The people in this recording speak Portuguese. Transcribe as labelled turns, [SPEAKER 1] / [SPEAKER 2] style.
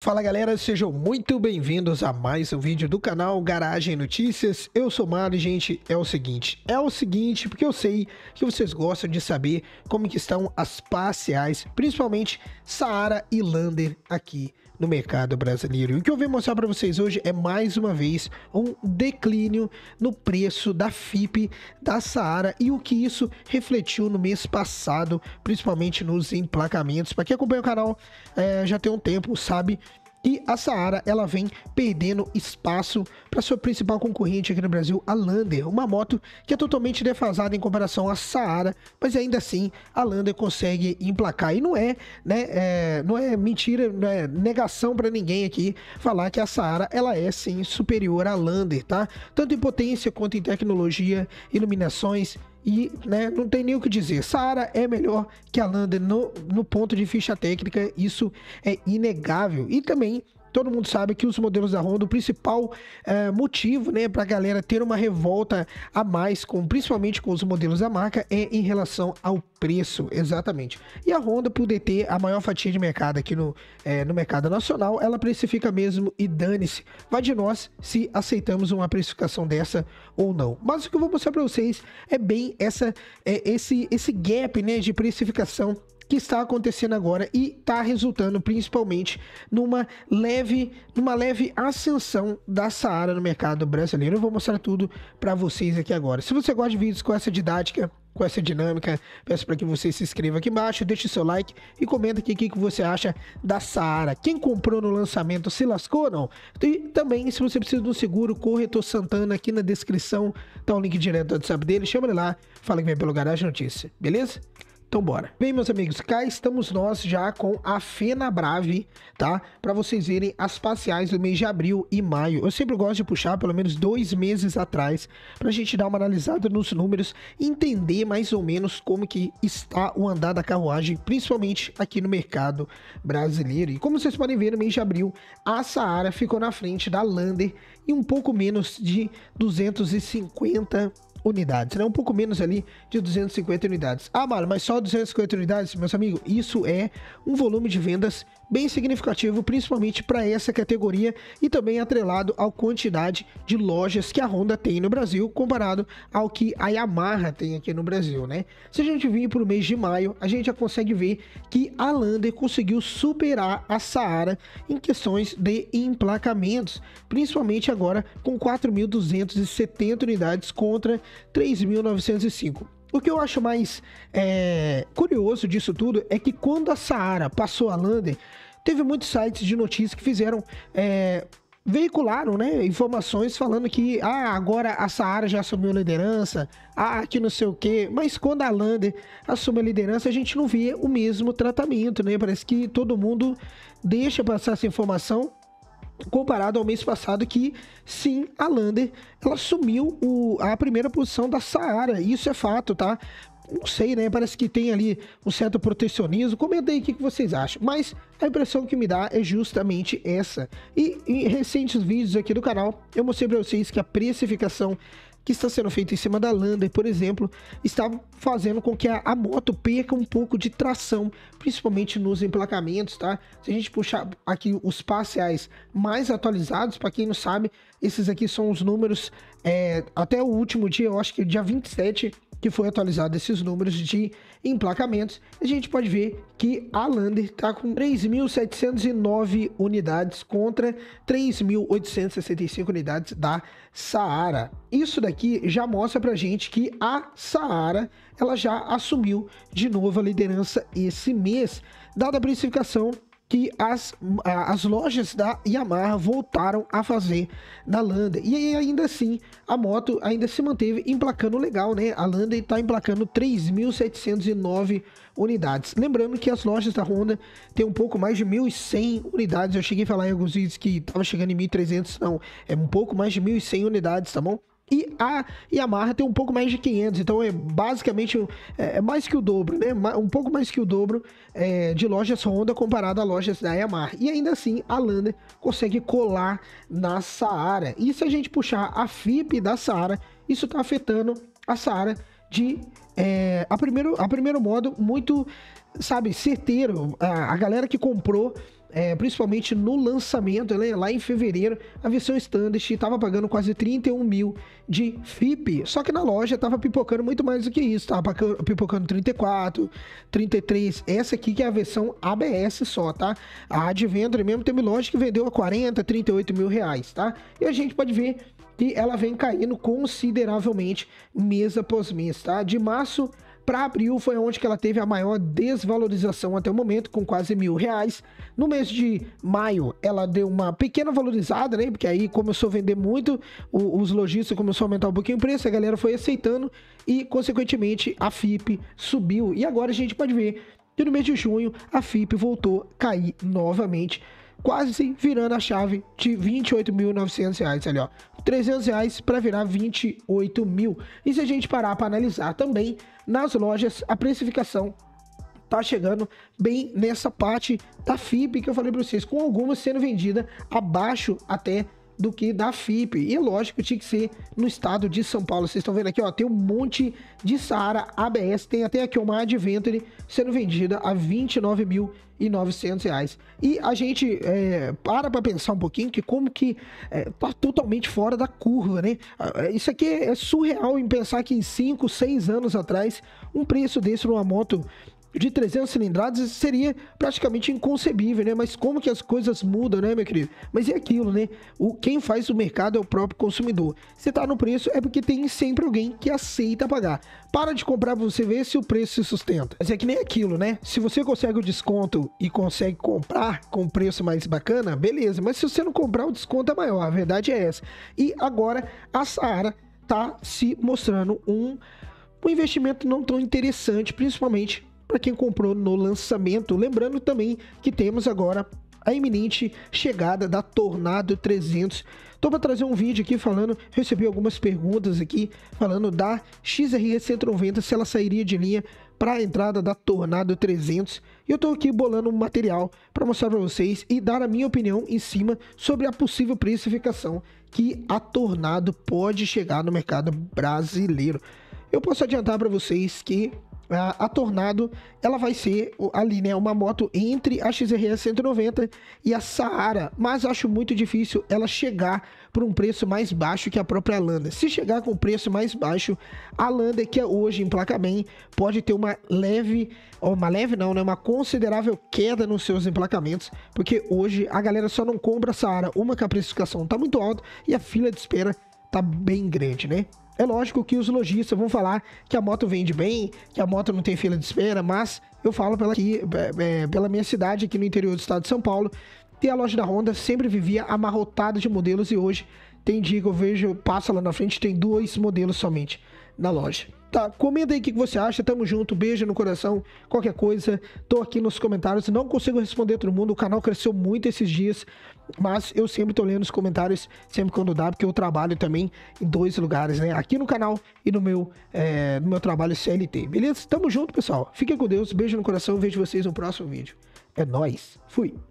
[SPEAKER 1] Fala galera, sejam muito bem-vindos a mais um vídeo do canal Garagem Notícias. Eu sou Mário e gente, é o seguinte, é o seguinte, porque eu sei que vocês gostam de saber como que estão as parciais, principalmente Saara e Lander aqui no mercado brasileiro. E o que eu vim mostrar para vocês hoje é mais uma vez um declínio no preço da FIP da Saara e o que isso refletiu no mês passado, principalmente nos emplacamentos. Para quem acompanha o canal é, já tem um tempo, sabe e a Saara ela vem perdendo espaço para sua principal concorrente aqui no Brasil, a Lander, uma moto que é totalmente defasada em comparação à Saara, mas ainda assim a Lander consegue emplacar. E não é, né, é, não é mentira, não é negação para ninguém aqui falar que a Saara ela é sim superior à Lander, tá? Tanto em potência quanto em tecnologia, iluminações e né, não tem nem o que dizer. Sara é melhor que a Lander no, no ponto de ficha técnica, isso é inegável. E também todo mundo sabe que os modelos da Honda, o principal é, motivo né, para a galera ter uma revolta a mais, com, principalmente com os modelos da marca, é em relação ao preço, exatamente. E a Honda, por deter a maior fatia de mercado aqui no, é, no mercado nacional, ela precifica mesmo e dane-se. Vai de nós se aceitamos uma precificação dessa ou não. Mas o que eu vou mostrar para vocês é bem essa, é, esse, esse gap né, de precificação que está acontecendo agora e está resultando principalmente numa leve, numa leve ascensão da Saara no mercado brasileiro. Eu vou mostrar tudo para vocês aqui agora. Se você gosta de vídeos com essa didática, com essa dinâmica, peço para que você se inscreva aqui embaixo, deixe seu like e comenta aqui o que, que você acha da Saara. Quem comprou no lançamento se lascou ou não? E também, se você precisa de um seguro, corretor Santana aqui na descrição, tá o um link direto do WhatsApp dele, chama ele lá, fala que vem pelo Garagem Notícia, beleza? Então bora. Bem, meus amigos, cá estamos nós já com a Brave, tá? Para vocês verem as parciais do mês de abril e maio. Eu sempre gosto de puxar pelo menos dois meses atrás para a gente dar uma analisada nos números, entender mais ou menos como que está o andar da carruagem, principalmente aqui no mercado brasileiro. E como vocês podem ver, no mês de abril, a Saara ficou na frente da Lander e um pouco menos de 250 unidades, né? Um pouco menos ali de 250 unidades. Ah, Mário, mas só 250 unidades, meus amigos, isso é um volume de vendas bem significativo, principalmente para essa categoria e também atrelado à quantidade de lojas que a Honda tem no Brasil, comparado ao que a Yamaha tem aqui no Brasil, né? Se a gente vir para o mês de maio, a gente já consegue ver que a Lander conseguiu superar a Saara em questões de emplacamentos, principalmente agora com 4.270 unidades contra 3.905. O que eu acho mais é, curioso disso tudo é que quando a Saara passou a Lander, teve muitos sites de notícias que fizeram. É, veicularam né, informações falando que ah, agora a Saara já assumiu a liderança, ah, que não sei o quê. Mas quando a Lander assume a liderança, a gente não vê o mesmo tratamento, né? Parece que todo mundo deixa passar essa informação comparado ao mês passado que sim, a Lander ela sumiu o, a primeira posição da Saara, isso é fato, tá? Não sei, né? Parece que tem ali um certo protecionismo. Comenta aí o que, que vocês acham. Mas a impressão que me dá é justamente essa. E em recentes vídeos aqui do canal, eu mostrei para vocês que a precificação que está sendo feito em cima da Lander, por exemplo, está fazendo com que a, a, moto perca um pouco de tração, principalmente nos emplacamentos, tá? Se a gente puxar aqui os parciais mais atualizados, para quem não sabe, esses aqui são os números é, até o último dia, eu acho que dia 27 que foi atualizado esses números de emplacamentos, a gente pode ver que a Lander está com 3.709 unidades contra 3.865 unidades da Saara. Isso daqui já mostra para a gente que a Saara ela já assumiu de novo a liderança esse mês, dada a precificação que as, as lojas da Yamaha voltaram a fazer na Lander. E ainda assim, a moto ainda se manteve emplacando legal, né? A Lander está emplacando 3.709 unidades. Lembrando que as lojas da Honda tem um pouco mais de 1.100 unidades. Eu cheguei a falar em alguns vídeos que estava chegando em 1.300, não. É um pouco mais de 1.100 unidades, tá bom? E a Yamaha tem um pouco mais de 500, então é basicamente é, é, mais que o dobro, né? Um pouco mais que o dobro é, de lojas Honda comparado a lojas da Yamaha. E ainda assim, a Lander consegue colar na Saara. E se a gente puxar a FIP da Saara, isso está afetando a Saara de é, a primeiro a primeiro modo muito sabe certeiro a, a galera que comprou é, principalmente no lançamento, né, lá em fevereiro, a versão standard estava pagando quase 31 mil de FIP. Só que na loja estava pipocando muito mais do que isso, estava pipocando 34, 33. Essa aqui que é a versão ABS só, tá? A Adventure mesmo teve loja que vendeu a 40, 38 mil reais, tá? E a gente pode ver que ela vem caindo consideravelmente mês após mês, tá? De março para abril foi onde que ela teve a maior desvalorização até o momento, com quase mil reais. No mês de maio, ela deu uma pequena valorizada, né? Porque aí começou a vender muito, os lojistas começaram a aumentar um pouquinho o preço, a galera foi aceitando e, consequentemente, a FIP subiu. E agora a gente pode ver que no mês de junho a FIP voltou a cair novamente quase virando a chave de 28.900 reais ali, ó. 300 reais para virar 28 mil. E se a gente parar para analisar também, nas lojas a precificação tá chegando bem nessa parte da FIB que eu falei para vocês, com algumas sendo vendida abaixo até do que da FIP. E é lógico tinha que ser no estado de São Paulo. Vocês estão vendo aqui, ó, tem um monte de Saara ABS, tem até aqui uma Adventure sendo vendida a R$ 29.900. E a gente é, para para pensar um pouquinho que como que é, tá totalmente fora da curva, né? Ah, é, isso aqui é surreal em pensar que em 5, 6 anos atrás, um preço desse numa moto de 300 cilindradas seria praticamente inconcebível, né? Mas como que as coisas mudam, né, meu querido? Mas é aquilo, né? O, quem faz o mercado é o próprio consumidor. Se tá no preço é porque tem sempre alguém que aceita pagar. Para de comprar pra você ver se o preço se sustenta. Mas é que nem aquilo, né? Se você consegue o desconto e consegue comprar com preço mais bacana, beleza. Mas se você não comprar, o desconto é maior. A verdade é essa. E agora a Saara tá se mostrando um um investimento não tão interessante, principalmente para quem comprou no lançamento. Lembrando também que temos agora a iminente chegada da Tornado 300. Estou para trazer um vídeo aqui falando, recebi algumas perguntas aqui falando da XRE 190 se ela sairia de linha para a entrada da Tornado 300. E eu estou aqui bolando um material para mostrar para vocês e dar a minha opinião em cima sobre a possível precificação que a Tornado pode chegar no mercado brasileiro. Eu posso adiantar para vocês que a, a Tornado, ela vai ser ali, né, uma moto entre a XRS 190 e a Saara, mas acho muito difícil ela chegar por um preço mais baixo que a própria Lander. Se chegar com um preço mais baixo, a Lander, que é hoje em Placaben, pode ter uma leve, uma leve não, né, uma considerável queda nos seus emplacamentos, porque hoje a galera só não compra a Saara, uma que a precificação tá muito alta e a fila de espera tá bem grande, né? É lógico que os lojistas vão falar que a moto vende bem, que a moto não tem fila de espera, mas eu falo pela, aqui, é, é pela minha cidade, aqui no interior do estado de São Paulo, que a loja da Honda sempre vivia amarrotada de modelos e hoje tem dia que eu vejo, passa lá na frente, tem dois modelos somente na loja. Tá, comenta aí o que você acha, tamo junto, beijo no coração, qualquer coisa, tô aqui nos comentários, não consigo responder todo mundo, o canal cresceu muito esses dias, mas eu sempre tô lendo os comentários, sempre quando dá, porque eu trabalho também em dois lugares, né, aqui no canal e no meu, é, no meu trabalho CLT, beleza? Tamo junto, pessoal, fiquem com Deus, beijo no coração, vejo vocês no próximo vídeo, é nóis, fui!